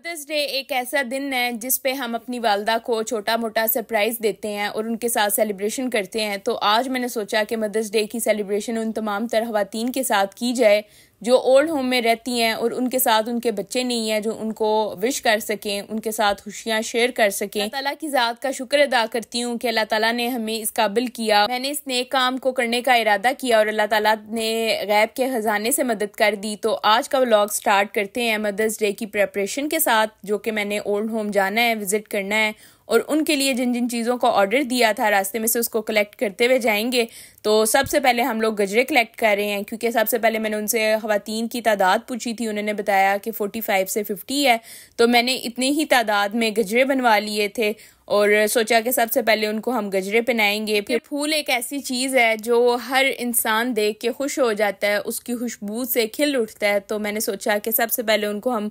mother's day एक ऐसा दिन है जिस पे हम अपनी वालदा को छोटा मोटा सरप्राइज़ देते हैं और उनके साथ सेलिब्रेशन करते हैं तो आज मैंने सोचा कि मदर्स डे की सेलिब्रेशन उन तमाम तरह खुवान के साथ की जाए जो ओल्ड होम में रहती हैं और उनके साथ उनके बच्चे नहीं हैं जो उनको विश कर सकें उनके साथ खुशियाँ शेयर कर सकें अल्लाह की ज़ात का शुक्र अदा करती हूँ कि अल्लाह ताला ने हमें इस काबिल किया मैंने इस नेक काम को करने का इरादा किया और अल्लाह ताला ने गैब के ख़जाने से मदद कर दी तो आज का व्लॉग स्टार्ट करते हैं मदर्स डे की प्रेपरेशन के साथ जो कि मैंने ओल्ड होम जाना है विज़िट करना है और उनके लिए जिन जिन चीज़ों का ऑर्डर दिया था रास्ते में से उसको कलेक्ट करते हुए जाएंगे तो सबसे पहले हम लोग गजरे कलेक्ट कर रहे हैं क्योंकि सबसे पहले मैंने उनसे खातन की तादाद पूछी थी उन्होंने बताया कि फोर्टी फाइव से फिफ्टी है तो मैंने इतनी ही तादाद में गजरे बनवा लिए थे और सोचा कि सबसे पहले उनको हम गजरे पहनाएंगे फिर फूल एक ऐसी चीज़ है जो हर इंसान देख के खुश हो जाता है उसकी खुशबू से खिल उठता है तो मैंने सोचा कि सबसे पहले उनको हम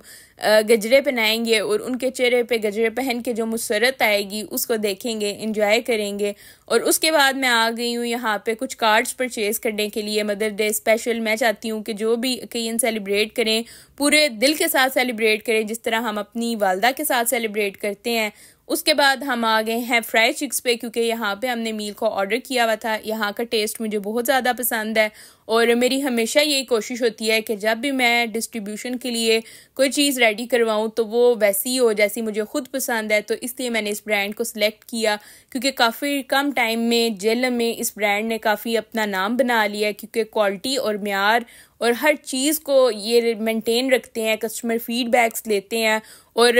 गजरे पहनाएंगे और उनके चेहरे पे गजरे पहन के जो मुसरत आएगी उसको देखेंगे इंजॉय करेंगे और उसके बाद मैं आ गई हूँ यहाँ पे कुछ कार्ड्स परचेज़ करने के लिए मदर डे स्पेशल मैं चाहती हूँ कि जो भी कहीं सेलिब्रेट करें पूरे दिल के साथ सेलिब्रेट करें जिस तरह हम अपनी वालदा के साथ सेलिब्रेट करते हैं उसके बाद हम आ गए हैं फ्राई चिक्स पे क्योंकि यहाँ पे हमने मील को ऑर्डर किया हुआ था यहाँ का टेस्ट मुझे बहुत ज़्यादा पसंद है और मेरी हमेशा यही कोशिश होती है कि जब भी मैं डिस्ट्रीब्यूशन के लिए कोई चीज़ रेडी करवाऊँ तो वो वैसी हो जैसी मुझे ख़ुद पसंद है तो इसलिए मैंने इस ब्रांड को सिलेक्ट किया क्योंकि काफ़ी कम टाइम में जेल में इस ब्रांड ने काफ़ी अपना नाम बना लिया है क्योंकि क्वालिटी और मैार और हर चीज़ को ये मेंटेन रखते हैं कस्टमर फीडबैक्स लेते हैं और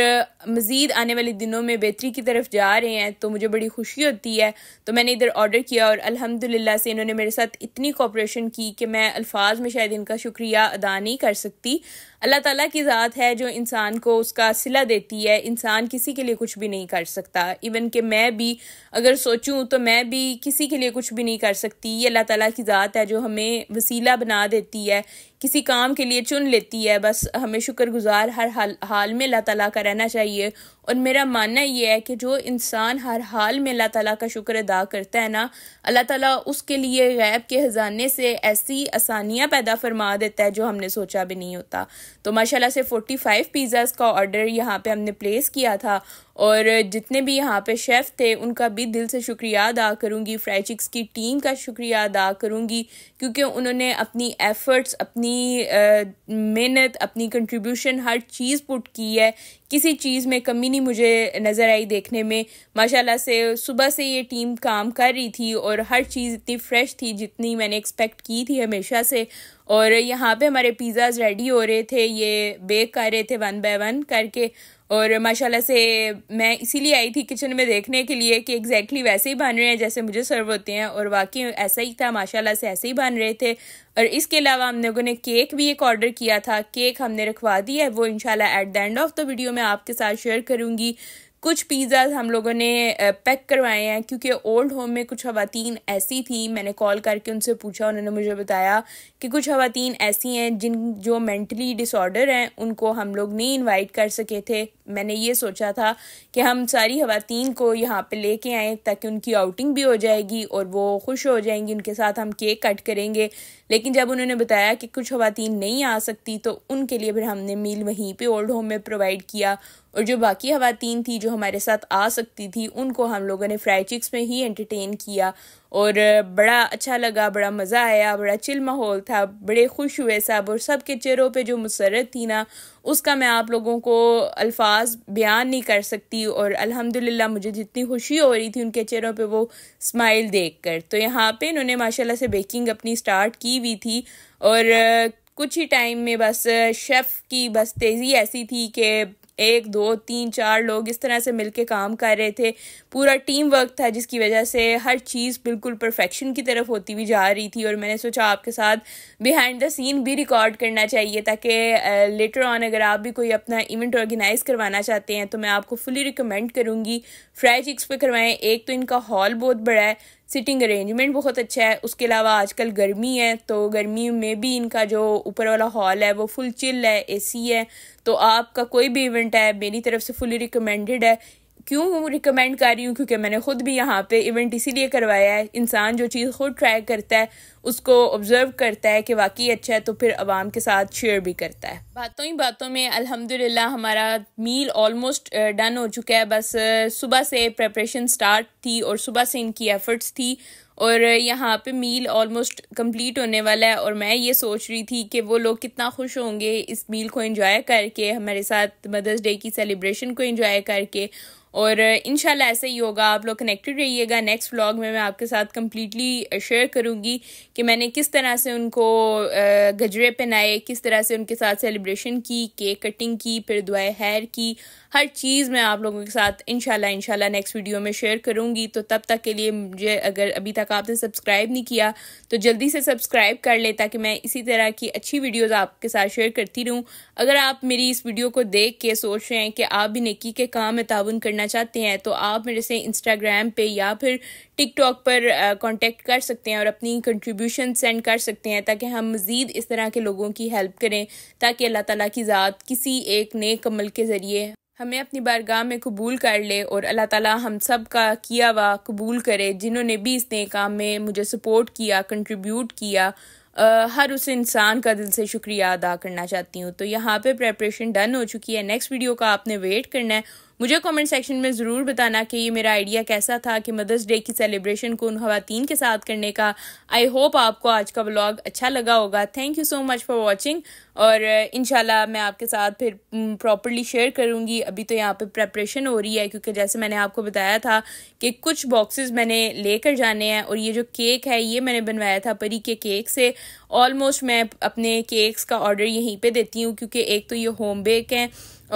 मज़ीद आने वाले दिनों में बेहतरी की तरफ जा रहे हैं तो मुझे बड़ी खुशी होती है तो मैंने इधर ऑर्डर किया और अल्हम्दुलिल्लाह से इन्होंने मेरे साथ इतनी कोऑपरेशन की कि मैं अल्फाज में शायद इनका शुक्रिया अदा नहीं कर सकती अल्लाह ताला की ज़ात है जो इंसान को उसका सिला देती है इंसान किसी के लिए कुछ भी नहीं कर सकता इवन कि मैं भी अगर सोचूँ तो मैं भी किसी के लिए कुछ भी नहीं कर सकती ये अल्लाह ताला की ज़ात है जो हमें वसीला बना देती है किसी काम के लिए चुन लेती है बस हमें शुक्रगुजार हर हाल हाल में अल्लाह ताला का रहना चाहिए और मेरा मानना ये है कि जो इंसान हर हाल में अल्लाह ताला का शुक्र अदा करता है ना अल्लाह ताला उसके लिए गैब के ख़जाने से ऐसी आसानियाँ पैदा फरमा देता है जो हमने सोचा भी नहीं होता तो माशाल्लाह से 45 फाइव पिज़्ज़ाज़ का ऑर्डर यहाँ पे हमने प्लेस किया था और जितने भी यहाँ पे शेफ़ थे उनका भी दिल से शुक्रिया अदा करूँगी फ्राई चिक्स की टीम का शुक्रिया अदा करूँगी क्योंकि उन्होंने अपनी एफ़र्ट्स अपनी मेहनत अपनी कंट्रीब्यूशन हर चीज़ पुट की है किसी चीज़ में कमी नहीं ही मुझे नज़र आई देखने में माशाल्लाह से सुबह से ये टीम काम कर रही थी और हर चीज़ इतनी फ़्रेश थी जितनी मैंने एक्सपेक्ट की थी हमेशा से और यहाँ पे हमारे पिज़्ज़ाज़ रेडी हो रहे थे ये बेक कर रहे थे वन बाय वन करके और माशाल्लाह से मैं इसीलिए आई थी किचन में देखने के लिए कि एग्जैक्टली exactly वैसे ही बन रहे हैं जैसे मुझे सर्व होते हैं और वाकई ऐसा ही था माशाल्लाह से ऐसे ही बन रहे थे और इसके अलावा हम लोगों ने केक भी एक ऑर्डर किया था केक हमने रखवा दिया है वो इंशाल्लाह at the end of the video मैं आपके साथ शेयर करूँगी कुछ पिज़्ज़ा हम लोगों ने पैक करवाए हैं क्योंकि ओल्ड होम में कुछ खातन ऐसी थी मैंने कॉल करके उनसे पूछा उन्होंने मुझे बताया कि कुछ खातन ऐसी हैं जिन जो मेंटली डिसऑर्डर हैं उनको हम लोग नहीं इनवाइट कर सके थे मैंने ये सोचा था कि हम सारी खातन को यहाँ पे लेके आएँ ताकि उनकी आउटिंग भी हो जाएगी और वो खुश हो जाएंगी उनके साथ हम केक कट करेंगे लेकिन जब उन्होंने बताया कि कुछ खातन नहीं आ सकती तो उनके लिए फिर हमने मील वहीं पर ओल्ड होम में प्रोवाइड किया और जो बाकी खातन थी जो हमारे साथ आ सकती थी उनको हम लोगों ने फ्राई चिक्स में ही एंटरटेन किया और बड़ा अच्छा लगा बड़ा मज़ा आया बड़ा चिल माहौल था बड़े खुश हुए सब और सब के चेहरों पे जो मुसरत थी ना उसका मैं आप लोगों को अल्फाज बयान नहीं कर सकती और अल्हम्दुलिल्लाह मुझे जितनी खुशी हो रही थी उनके चेहरों पे वो स्माइल देखकर तो यहाँ पे इन्होंने माशाल्लाह से बेकिंग अपनी स्टार्ट की हुई थी और कुछ ही टाइम में बस शेफ़ की बस तेज़ी ऐसी थी कि एक दो तीन चार लोग इस तरह से मिलके काम कर रहे थे पूरा टीम वर्क था जिसकी वजह से हर चीज़ बिल्कुल परफेक्शन की तरफ होती हुई जा रही थी और मैंने सोचा आपके साथ बिहाइंड द सीन भी रिकॉर्ड करना चाहिए ताकि लेटर ऑन अगर आप भी कोई अपना इवेंट ऑर्गेनाइज़ करवाना चाहते हैं तो मैं आपको फुली रिकमेंड करूँगी फ्राई चिक्स पर करवाएँ एक तो इनका हॉल बहुत बड़ा है सिटिंग अरेंजमेंट बहुत अच्छा है उसके अलावा आजकल गर्मी है तो गर्मी में भी इनका जो ऊपर वाला हॉल है वो फुल चिल है एसी है तो आपका कोई भी इवेंट है मेरी तरफ से फुली रिकमेंडेड है क्यों रिकमेंड कर रही हूँ क्योंकि मैंने ख़ुद भी यहाँ पे इवेंट इसीलिए करवाया है इंसान जो चीज़ ख़ुद ट्राई करता है उसको ऑब्ज़र्व करता है कि वाकई अच्छा है तो फिर आवाम के साथ शेयर भी करता है बातों ही बातों में अल्हम्दुलिल्लाह हमारा मील ऑलमोस्ट डन हो चुका है बस सुबह से प्रेपरेशन स्टार्ट थी और सुबह से इनकी एफ़र्ट्स थी और यहाँ पे मील ऑलमोस्ट कंप्लीट होने वाला है और मैं ये सोच रही थी कि वो लोग कितना खुश होंगे इस मील को एंजॉय करके हमारे साथ मदर्स डे की सेलिब्रेशन को एंजॉय करके और uh, इनशाला ऐसा ही होगा आप लोग कनेक्टेड रहिएगा नेक्स्ट व्लॉग में मैं आपके साथ कम्प्लीटली शेयर करूँगी कि मैंने किस तरह से उनको uh, गजरे पहनाए किस तरह से उनके साथ सेलिब्रेशन की केक कटिंग की फिर दुआए हैर की हर चीज़ मैं आप लोगों के साथ इन शाला नेक्स्ट वीडियो में शेयर करूँगी तो तब तक के लिए मुझे अगर अभी तक आपने सब्सक्राइब नहीं किया तो जल्दी से सब्सक्राइब कर ले ताकि मैं इसी तरह की अच्छी वीडियोज़ आपके साथ शेयर करती रहूँ अगर आप मेरी इस वीडियो को देख के सोच रहे हैं कि आप भी नेकी के काम में ताउन करना करना चाहते हैं तो आप मेरे से इंस्टाग्राम पे या फिर टिकटॉक पर कांटेक्ट कर सकते हैं और अपनी कंट्रीब्यूशन सेंड कर सकते हैं ताकि हम मज़ीद इस तरह के लोगों की हेल्प करें ताकि अल्लाह ताला की ज़ात किसी एक नए कमल के ज़रिए हमें अपनी बारगाह में कबूल कर ले और अल्लाह ताला हम सब का किया हुआ कबूल करे जिन्होंने भी इस नए काम में मुझे सपोर्ट किया कंट्रीब्यूट किया Uh, हर उस इंसान का दिल से शुक्रिया अदा करना चाहती हूँ तो यहाँ पे प्रेपरेशन डन हो चुकी है नेक्स्ट वीडियो का आपने वेट करना है मुझे कमेंट सेक्शन में ज़रूर बताना कि ये मेरा आइडिया कैसा था कि मदर्स डे की सेलिब्रेशन को उन खातन के साथ करने का आई होप आपको आज का ब्लॉग अच्छा लगा होगा thank you so much for watching और uh, इन मैं आपके साथ फिर प्रॉपरली शेयर करूँगी अभी तो यहाँ पर प्रपरेशन हो रही है क्योंकि जैसे मैंने आपको बताया था कि कुछ बॉक्सेस मैंने लेकर जाने हैं और ये जो केक है ये मैंने बनवाया था परी के केक से ऑलमोस्ट मैं अपने केक्स का ऑर्डर यहीं पे देती हूँ क्योंकि एक तो ये होम बेक हैं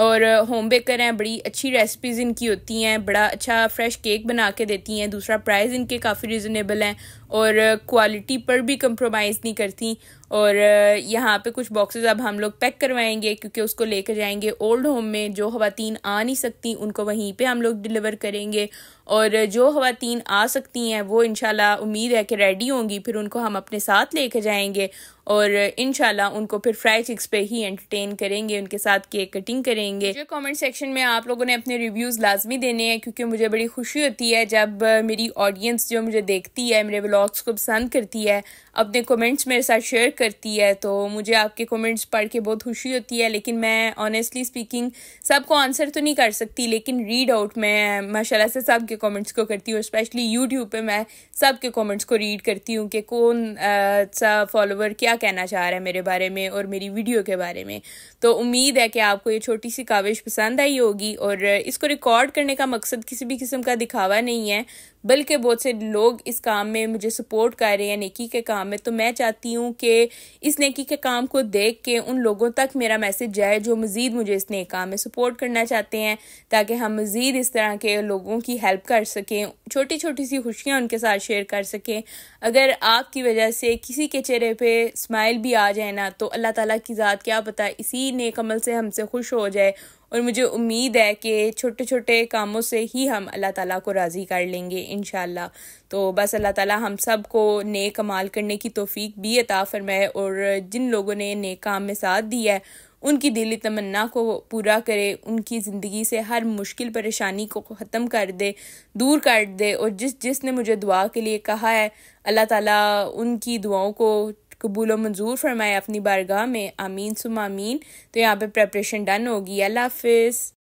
और होम बेकर हैं बड़ी अच्छी रेसिपीज़ इनकी होती हैं बड़ा अच्छा फ्रेश केक बना के देती हैं दूसरा प्राइस इनके काफ़ी रिजनेबल हैं और क्वालिटी पर भी कंप्रोमाइज़ नहीं करती और यहाँ पे कुछ बॉक्सेस अब हम लोग पैक करवाएंगे क्योंकि उसको लेकर जाएंगे ओल्ड होम में जो खातन आ नहीं सकती उनको वहीं पे हम लोग डिलीवर करेंगे और जो खातन आ सकती हैं वो इनशाला उम्मीद है कि रेडी होंगी फिर उनको हम अपने साथ लेकर जाएंगे और इन उनको फिर फ्राई चिक्स पे ही एंटरटेन करेंगे उनके साथ केक कटिंग करेंगे जो कमेंट सेक्शन में आप लोगों ने अपने रिव्यूज़ लाजमी देने हैं क्योंकि मुझे बड़ी खुशी होती है जब मेरी ऑडियंस जो मुझे देखती है मेरे ब्लॉग्स को पसंद करती है अपने कमेंट्स मेरे साथ शेयर करती है तो मुझे आपके कमेंट्स पढ़ के बहुत खुशी होती है लेकिन मैं ऑनेस्टली स्पीकिंग सबको आंसर तो नहीं कर सकती लेकिन रीड आउट मैं माशाल्लाह से सब के कमेंट्स को करती हूँ स्पेशली यूट्यूब पे मैं सब के कमेंट्स को रीड करती हूँ कि कौन आ, सा फॉलोवर क्या कहना चाह रहा है मेरे बारे में और मेरी वीडियो के बारे में तो उम्मीद है कि आपको ये छोटी सी काविश पसंद आई होगी और इसको रिकॉर्ड करने का मकसद किसी भी किस्म का दिखावा नहीं है बल्कि बहुत से लोग इस काम में मुझे सपोर्ट कर रहे हैं नेकी के काम में तो मैं चाहती हूँ कि इस नेकी के काम को देख के उन लोगों तक मेरा मैसेज जाए जो मज़ीद मुझे इस नेक काम में सपोर्ट करना चाहते हैं ताकि हम मज़ीद इस तरह के लोगों की हेल्प कर सकें छोटी छोटी सी खुशियाँ उनके साथ शेयर कर सकें अगर आपकी वजह से किसी के चेहरे पे स्माइल भी आ जाए ना तो अल्लाह ताला की ज़ात क्या पता इसी अमल से हमसे खुश हो जाए और मुझे उम्मीद है कि छोटे छोटे कामों से ही हम अल्लाह ताला को राज़ी कर लेंगे इन तो बस अल्लाह ताला हम सब को नेक कमाल करने की तोफ़ी भी अता फरमाए और जिन लोगों ने नेक काम में साथ दिया है उनकी दिली तमन्ना को पूरा करे उनकी ज़िंदगी से हर मुश्किल परेशानी को ख़त्म कर दे दूर कर दे और जिस जिसने मुझे दुआ के लिए कहा है अल्लाह ताला उनकी दुआओं को कबूल व मंजूर फरमाए अपनी बारगाह में आमीन आमीन तो यहाँ पे प्रेपरेशन डन होगी अल्लाह हाफिज़